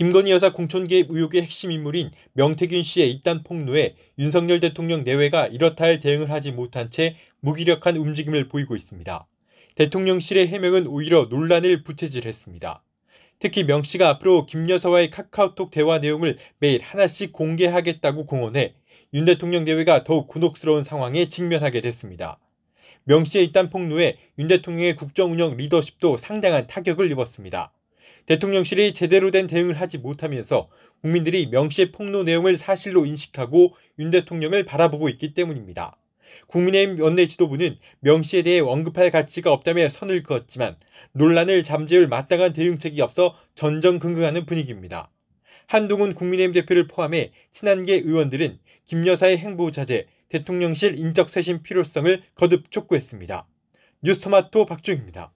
김건희 여사 공천개입 의혹의 핵심 인물인 명태균 씨의 입단 폭로에 윤석열 대통령 내외가 이렇다 할 대응을 하지 못한 채 무기력한 움직임을 보이고 있습니다. 대통령실의 해명은 오히려 논란을 부채질했습니다. 특히 명 씨가 앞으로 김 여사와의 카카오톡 대화 내용을 매일 하나씩 공개하겠다고 공언해 윤 대통령 내외가 더욱 곤혹스러운 상황에 직면하게 됐습니다. 명 씨의 입단 폭로에 윤 대통령의 국정 운영 리더십도 상당한 타격을 입었습니다. 대통령실이 제대로 된 대응을 하지 못하면서 국민들이 명시의 폭로 내용을 사실로 인식하고 윤 대통령을 바라보고 있기 때문입니다. 국민의힘 원내 지도부는 명시에 대해 언급할 가치가 없다며 선을 그었지만 논란을 잠재울 마땅한 대응책이 없어 전전긍긍하는 분위기입니다. 한동훈 국민의힘 대표를 포함해 친한계 의원들은 김 여사의 행보 자제, 대통령실 인적 쇄신 필요성을 거듭 촉구했습니다. 뉴스토마토 박중입니다.